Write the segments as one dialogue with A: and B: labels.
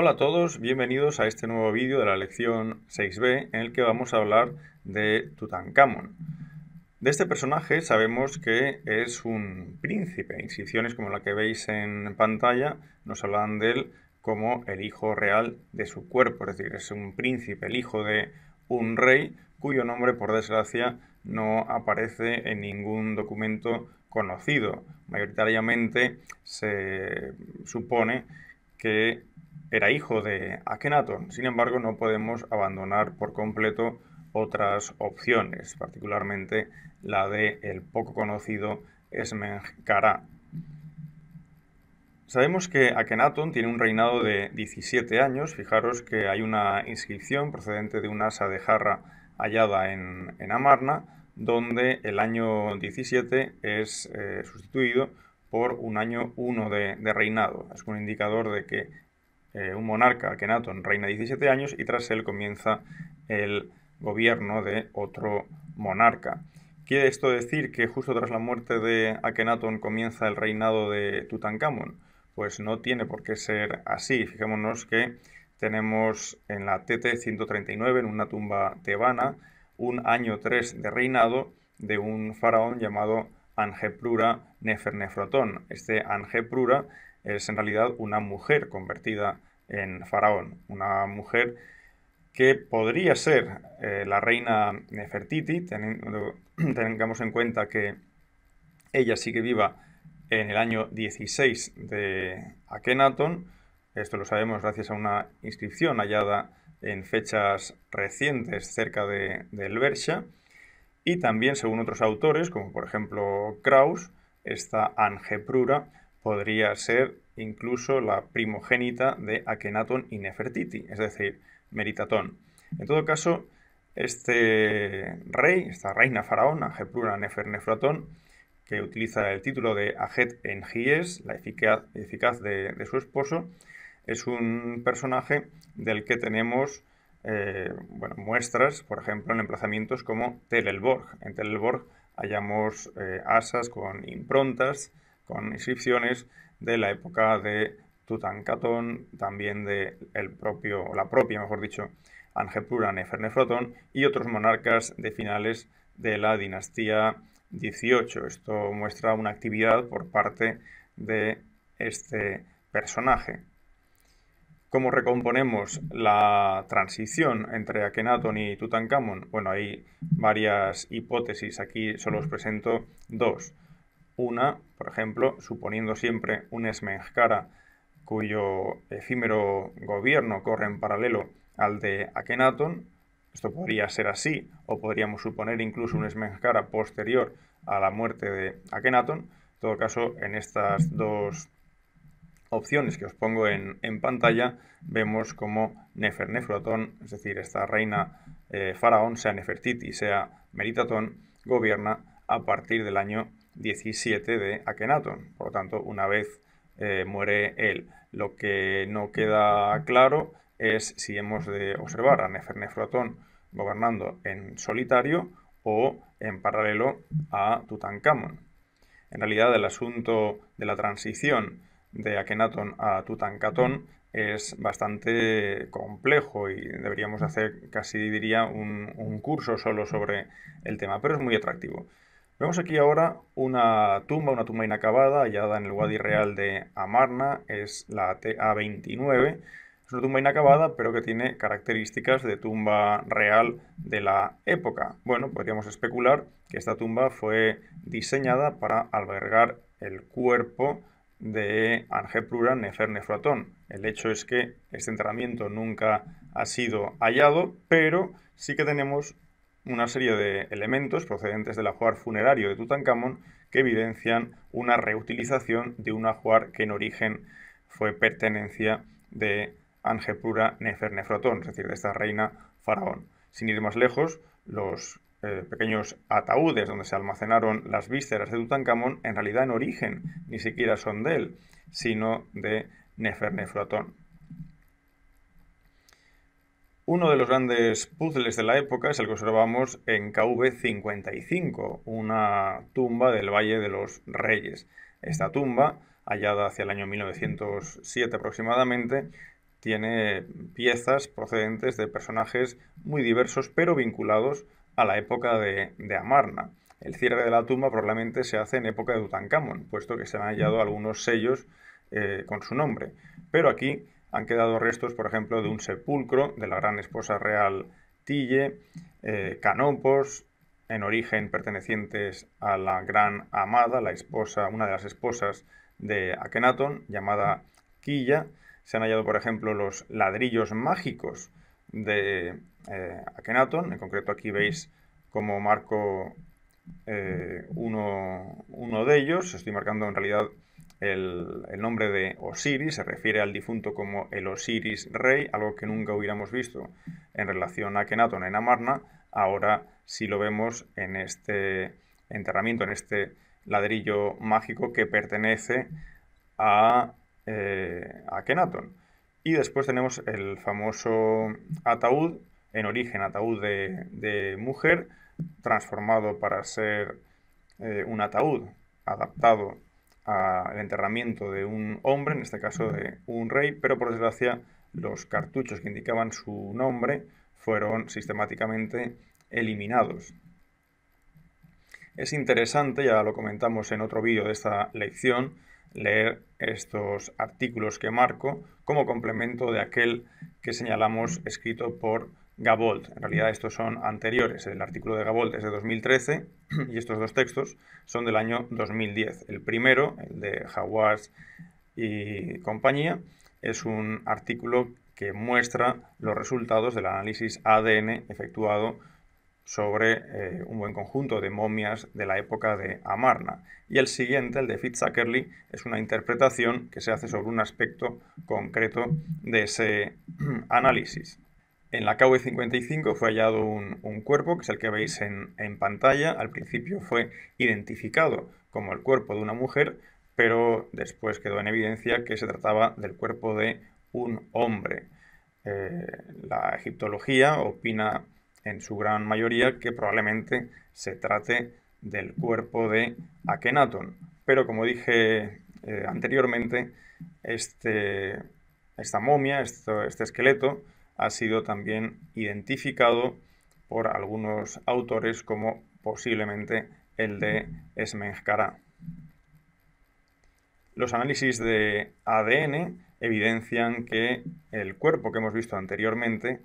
A: Hola a todos, bienvenidos a este nuevo vídeo de la lección 6b en el que vamos a hablar de Tutankamón. De este personaje sabemos que es un príncipe. Inscripciones como la que veis en pantalla nos hablan de él como el hijo real de su cuerpo, es decir, es un príncipe, el hijo de un rey cuyo nombre por desgracia no aparece en ningún documento conocido. Mayoritariamente se supone que era hijo de Akenatón. Sin embargo, no podemos abandonar por completo otras opciones, particularmente la de el poco conocido Esmenkara. Sabemos que Akenatón tiene un reinado de 17 años. Fijaros que hay una inscripción procedente de una asa de jarra hallada en, Amarna, donde el año 17 es eh, sustituido por un año 1 de, de, reinado. Es un indicador de que eh, un monarca, Akenatón, reina 17 años y tras él comienza el gobierno de otro monarca. ¿Quiere esto decir que justo tras la muerte de Akenatón comienza el reinado de Tutankamón? Pues no tiene por qué ser así. Fijémonos que tenemos en la TT 139, en una tumba tebana, un año 3 de reinado de un faraón llamado Angeprura Nefernefrotón. Este Angeprura es en realidad una mujer convertida en Faraón, una mujer que podría ser eh, la reina Nefertiti, tengamos en cuenta que ella sigue viva en el año 16 de Akenatón, esto lo sabemos gracias a una inscripción hallada en fechas recientes cerca de, del Bersha, y también según otros autores, como por ejemplo kraus esta Angeprura podría ser incluso la primogénita de Akenatón y Nefertiti, es decir, Meritatón. En todo caso, este rey, esta reina faraón, Ajeplura Nefer que utiliza el título de Ajet en la eficaz, de, su esposo, es un personaje del que tenemos eh, muestras, por ejemplo, en emplazamientos como Telelborg. En Telelborg hallamos eh, asas con improntas, con inscripciones de la época de Tutankatón, también de el propio, la propia, mejor dicho, Angepura Nefernefrotón y otros monarcas de finales de la dinastía XVIII. Esto muestra una actividad por parte de este personaje. ¿Cómo recomponemos la transición entre Akenatón y Tutankamón? Bueno, hay varias hipótesis, aquí solo os presento dos una, por ejemplo, suponiendo siempre un Esmenjkara cuyo efímero gobierno corre en paralelo al de Akhenaton, esto podría ser así, o podríamos suponer incluso un Esmenjkara posterior a la muerte de Akhenaton. En todo caso, en estas dos opciones que os pongo en, pantalla, vemos como Nefernefrotón, es decir, esta reina eh, faraón, sea Nefertiti, sea Meritatón, gobierna a partir del año 17 de Akenatón, Por lo tanto, una vez eh, muere él. Lo que no queda claro es si hemos de observar a Nefernefrotón gobernando en solitario o en paralelo a Tutankamón. En realidad, el asunto de la transición de Akenatón a Tutankatón es bastante complejo y deberíamos hacer casi diría un curso solo sobre el tema, pero es muy atractivo. Vemos aquí ahora una tumba, una tumba inacabada hallada en el Wadi Real de Amarna, es la TA29. Es una tumba inacabada, pero que tiene características de tumba real de la época. Bueno, podríamos especular que esta tumba fue diseñada para albergar el cuerpo de Angeprura Nefer El hecho es que este enterramiento nunca ha sido hallado, pero sí que tenemos una serie de elementos procedentes del ajuar funerario de Tutankamón que evidencian una reutilización de un ajuar que en origen fue pertenencia de Angepura Nefernefrotón, es decir, de esta reina faraón. Sin ir más lejos, los eh, pequeños ataúdes donde se almacenaron las vísceras de Tutankamón en realidad en origen ni siquiera son de él, sino de Nefernefrotón. Uno de los grandes puzzles de la época es el que observamos en KV55, una tumba del Valle de los Reyes. Esta tumba, hallada hacia el año 1907 aproximadamente, tiene piezas procedentes de personajes muy diversos pero vinculados a la época de, Amarna. El cierre de la tumba probablemente se hace en época de Tutankamón, puesto que se han hallado algunos sellos eh, con su nombre. Pero aquí han quedado restos, por ejemplo, de un sepulcro de la gran esposa real Tille, eh, canopos, en origen pertenecientes a la gran amada, la esposa, una de las esposas de Akenaton, llamada Quilla. Se han hallado, por ejemplo, los ladrillos mágicos de eh, En concreto, aquí veis cómo marco eh, uno, uno de ellos. Estoy marcando en realidad el, nombre de Osiris se refiere al difunto como el Osiris rey, algo que nunca hubiéramos visto en relación a Kenaton en Amarna. Ahora sí lo vemos en este enterramiento, en este ladrillo mágico que pertenece a, eh, Kenaton. Y después tenemos el famoso ataúd, en origen ataúd de, mujer, transformado para ser eh, un ataúd adaptado el enterramiento de un hombre, en este caso de un rey, pero por desgracia los cartuchos que indicaban su nombre fueron sistemáticamente eliminados. Es interesante, ya lo comentamos en otro vídeo de esta lección, leer estos artículos que marco como complemento de aquel que señalamos escrito por Gabold. En realidad estos son anteriores. El artículo de Gabold es de 2013 y estos dos textos son del año 2010. El primero, el de Hawass y compañía, es un artículo que muestra los resultados del análisis ADN efectuado sobre eh, un buen conjunto de momias de la época de Amarna. Y el siguiente, el de ackerly es una interpretación que se hace sobre un aspecto concreto de ese análisis. En la KV-55 fue hallado un, cuerpo, que es el que veis en, pantalla. Al principio fue identificado como el cuerpo de una mujer, pero después quedó en evidencia que se trataba del cuerpo de un hombre. Eh, la egiptología opina en su gran mayoría que probablemente se trate del cuerpo de Akenaton. Pero como dije eh, anteriormente, este, esta momia, este esqueleto, ha sido también identificado por algunos autores como posiblemente el de Smenjkara. Los análisis de ADN evidencian que el cuerpo que hemos visto anteriormente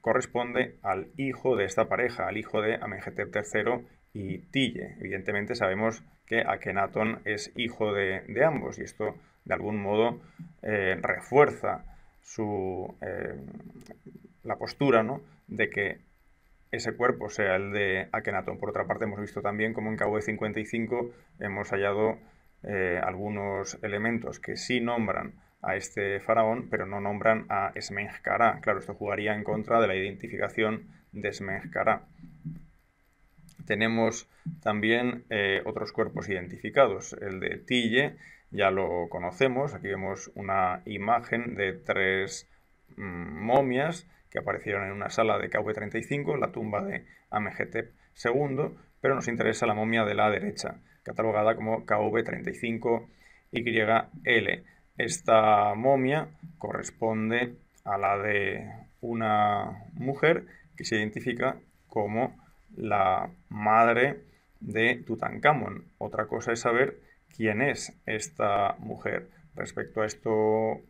A: corresponde al hijo de esta pareja, al hijo de Amenhotep III y Tille. Evidentemente sabemos que Akenatón es hijo de, ambos y esto de algún modo eh, refuerza su, eh, la postura de que ese cuerpo sea el de Akenatón. Por otra parte, hemos visto también cómo en Cabo 55 hemos hallado eh, algunos elementos que sí nombran a este faraón, pero no nombran a Smenjkara. Claro, esto jugaría en contra de la identificación de Smenjkara. Tenemos también eh, otros cuerpos identificados, el de Tille, ya lo conocemos. Aquí vemos una imagen de tres mm, momias que aparecieron en una sala de KV35, la tumba de Amenhotep II, pero nos interesa la momia de la derecha, catalogada como KV35YL. Esta momia corresponde a la de una mujer que se identifica como la madre de Tutankamón. Otra cosa es saber quién es esta mujer. Respecto a esto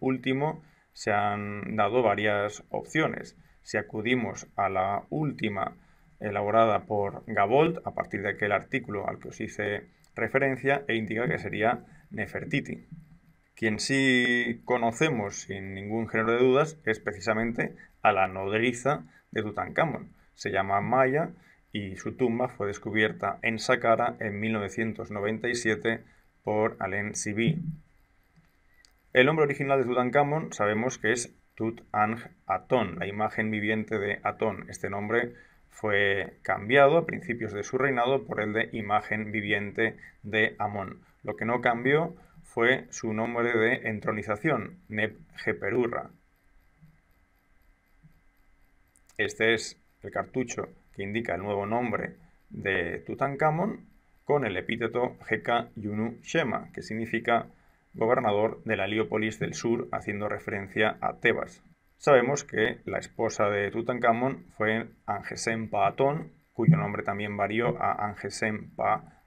A: último, se han dado varias opciones. Si acudimos a la última elaborada por Gabold, a partir de aquel artículo al que os hice referencia, e indica que sería Nefertiti. Quien sí conocemos sin ningún género de dudas es precisamente a la nodriza de Tutankamón. Se llama Maya y su tumba fue descubierta en Saqqara en 1997 por Alain Sibi. El nombre original de Tutankamón sabemos que es Tutang atón la imagen viviente de Atón. Este nombre fue cambiado a principios de su reinado por el de imagen viviente de Amón. Lo que no cambió fue su nombre de entronización, Nep-heperurra. Este es el cartucho que indica el nuevo nombre de Tutankamón con el epíteto Heka Yunu Shema, que significa gobernador de la Heliópolis del Sur, haciendo referencia a Tebas. Sabemos que la esposa de Tutankamón fue Angesempa-Atón, cuyo nombre también varió a Angesem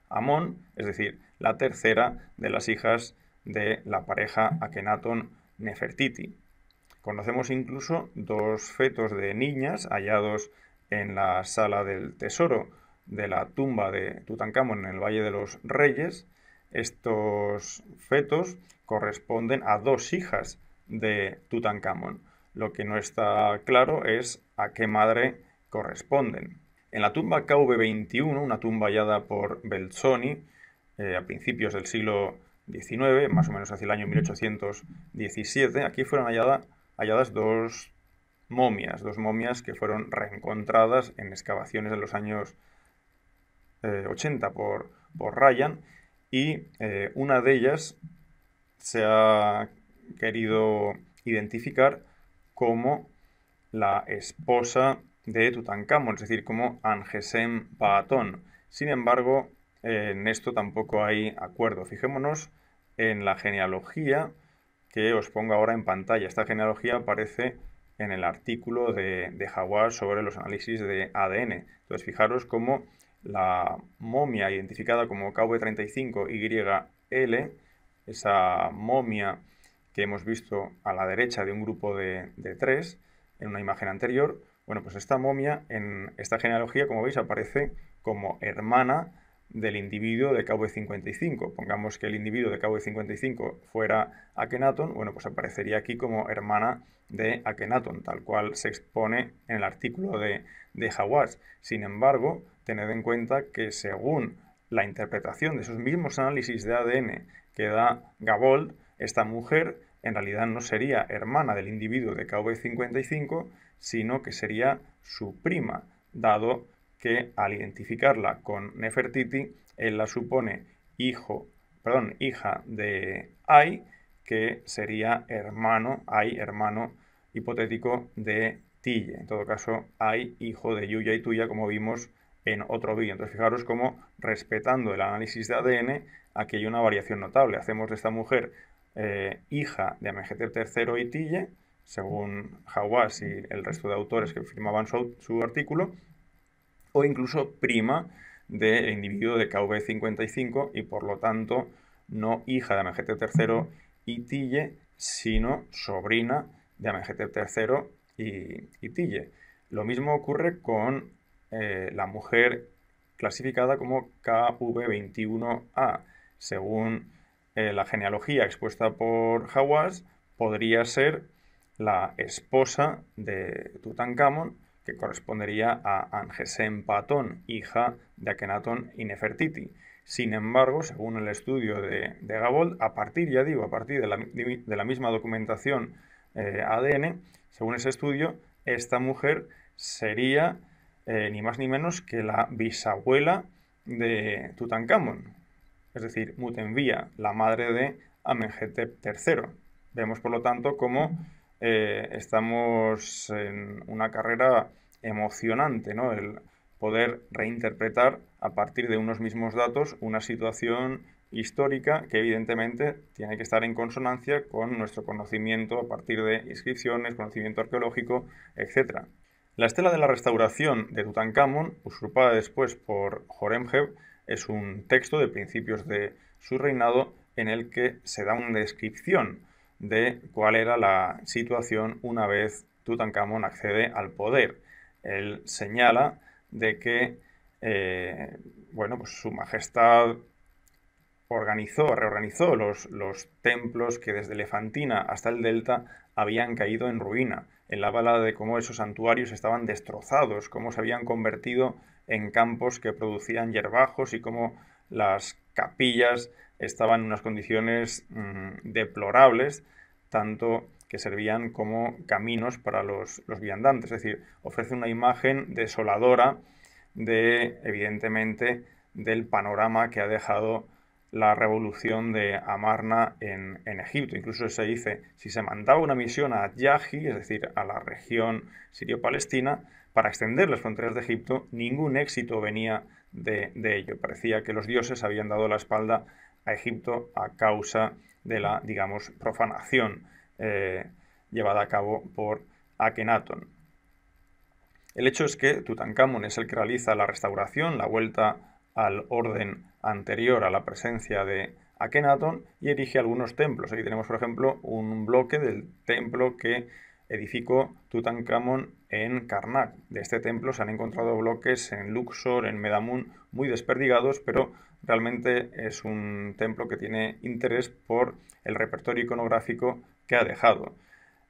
A: Amón, es decir, la tercera de las hijas de la pareja Akenatón Nefertiti. Conocemos incluso dos fetos de niñas hallados en la sala del tesoro, de la tumba de Tutankamón en el Valle de los Reyes, estos fetos corresponden a dos hijas de Tutankamón. Lo que no está claro es a qué madre corresponden. En la tumba KV21, una tumba hallada por Belzoni eh, a principios del siglo XIX, más o menos hacia el año 1817, aquí fueron halladas dos momias, dos momias que fueron reencontradas en excavaciones de los años 80 eh, por, por, Ryan y eh, una de ellas se ha querido identificar como la esposa de Tutankhamon, es decir, como Angesem Paatón. Sin embargo, en esto tampoco hay acuerdo. Fijémonos en la genealogía que os pongo ahora en pantalla. Esta genealogía aparece en el artículo de, de Jaguar sobre los análisis de ADN. Entonces, fijaros cómo la momia identificada como KV35YL, esa momia que hemos visto a la derecha de un grupo de, de tres en una imagen anterior, bueno, pues esta momia en esta genealogía, como veis, aparece como hermana del individuo de KV55. Pongamos que el individuo de KV55 fuera Akenaton, bueno, pues aparecería aquí como hermana de Akenaton, tal cual se expone en el artículo de, de Hawass. Sin embargo, tened en cuenta que según la interpretación de esos mismos análisis de ADN que da Gabold, esta mujer en realidad no sería hermana del individuo de KV55, sino que sería su prima, dado que al identificarla con Nefertiti, él la supone hijo, perdón, hija de Ai, que sería hermano, Ai, hermano hipotético de Tille. En todo caso, Ai, hijo de Yuya y Tuya, como vimos en otro vídeo. Entonces, fijaros cómo, respetando el análisis de ADN, aquí hay una variación notable. Hacemos de esta mujer eh, hija de Amenhotep III y Tille, según Hawass y el resto de autores que firmaban su artículo, o incluso prima del individuo de KV55 y por lo tanto no hija de Amenhotep III y Tille, sino sobrina de Amenhotep III y, Tille. Lo mismo ocurre con eh, la mujer clasificada como KV21A. Según eh, la genealogía expuesta por Hawass, podría ser la esposa de Tutankamón que correspondería a Patón, hija de Akenatón y Nefertiti. Sin embargo, según el estudio de, de Gabold, a partir, ya digo, a partir de la, misma documentación eh, ADN, según ese estudio, esta mujer sería eh, ni más ni menos que la bisabuela de Tutankamón, es decir, Mutenvía, la madre de Amenhotep III. Vemos, por lo tanto, cómo eh, estamos en una carrera emocionante, ¿no? El poder reinterpretar a partir de unos mismos datos una situación histórica que evidentemente tiene que estar en consonancia con nuestro conocimiento a partir de inscripciones, conocimiento arqueológico, etc. La estela de la restauración de Tutankamón, usurpada después por Horemheb, es un texto de principios de su reinado en el que se da una descripción de cuál era la situación una vez Tutankamón accede al poder. Él señala de que, eh, bueno, pues su majestad organizó, reorganizó los, templos que desde Elefantina hasta el Delta habían caído en ruina. En la bala de cómo esos santuarios estaban destrozados, cómo se habían convertido en campos que producían yerbajos y cómo las capillas estaban en unas condiciones mm, deplorables, tanto que servían como caminos para los, viandantes. Es decir, ofrece una imagen desoladora de, evidentemente, del panorama que ha dejado la revolución de Amarna en, Egipto. Incluso se dice, si se mandaba una misión a Yahi, es decir, a la región sirio-palestina, para extender las fronteras de Egipto, ningún éxito venía de, de ello. Parecía que los dioses habían dado la espalda a Egipto a causa de la, digamos, profanación eh, llevada a cabo por Akenatón. El hecho es que Tutankamón es el que realiza la restauración, la vuelta al orden anterior a la presencia de Akenatón y erige algunos templos. Aquí tenemos, por ejemplo, un bloque del templo que edificó Tutankamón en Karnak. De este templo se han encontrado bloques en Luxor, en Medamun, muy desperdigados, pero realmente es un templo que tiene interés por el repertorio iconográfico que ha dejado.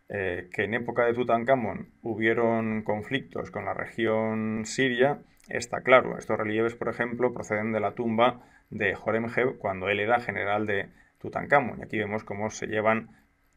A: Eh, que en época de Tutankamón hubieron conflictos con la región siria, está claro. Estos relieves, por ejemplo, proceden de la tumba de Horemheb cuando él era general de Tutankamón. Y aquí vemos cómo se llevan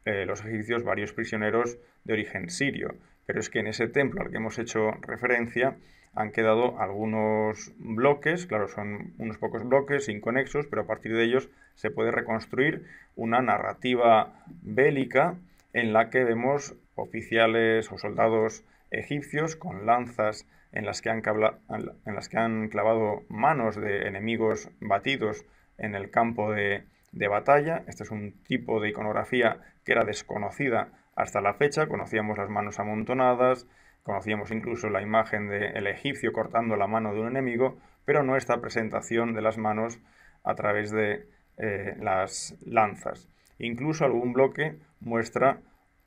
A: eh, los egipcios varios prisioneros de origen sirio. Pero es que en ese templo al que hemos hecho referencia han quedado algunos bloques, claro, son unos pocos bloques inconexos, pero a partir de ellos se puede reconstruir una narrativa bélica en la que vemos oficiales o soldados egipcios con lanzas en las que han, en las que han clavado manos de enemigos batidos en el campo de, de batalla. Este es un tipo de iconografía que era desconocida hasta la fecha. Conocíamos las manos amontonadas, conocíamos incluso la imagen del egipcio cortando la mano de un enemigo, pero no esta presentación de las manos a través de eh, las lanzas. Incluso algún bloque muestra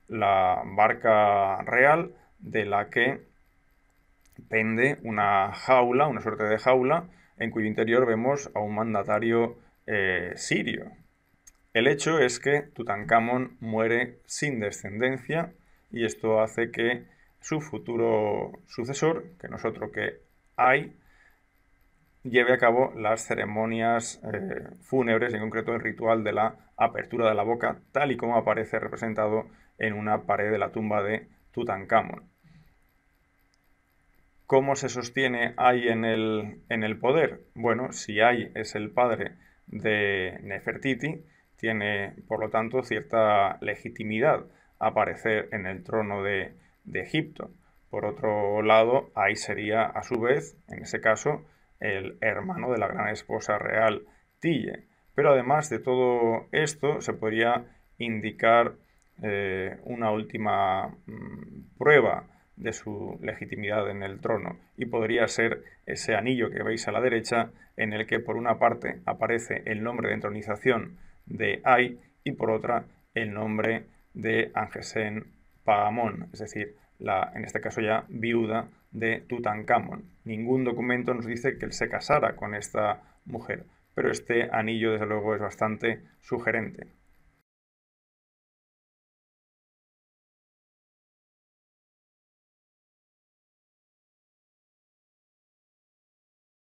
A: la barca real de la que pende una jaula, una suerte de jaula, en cuyo interior vemos a un mandatario eh, sirio. El hecho es que Tutankamón muere sin descendencia y esto hace que su futuro sucesor, que no es otro que hay, lleve a cabo las ceremonias eh, fúnebres, en concreto el ritual de la apertura de la boca, tal y como aparece representado en una pared de la tumba de Tutankamón. ¿Cómo se sostiene Ay en el, en el poder? Bueno, si Ay es el padre de Nefertiti tiene, por lo tanto, cierta legitimidad aparecer en el trono de, Egipto. Por otro lado, ahí sería, a su vez, en ese caso, el hermano de la gran esposa real, Tille. Pero además de todo esto, se podría indicar eh, una última mm, prueba de su legitimidad en el trono y podría ser ese anillo que veis a la derecha en el que por una parte aparece el nombre de entronización de Ai y por otra el nombre de Angesen Pagamón, es decir, la, en este caso ya viuda de Tutankamón. Ningún documento nos dice que él se casara con esta mujer, pero este anillo desde luego es bastante sugerente.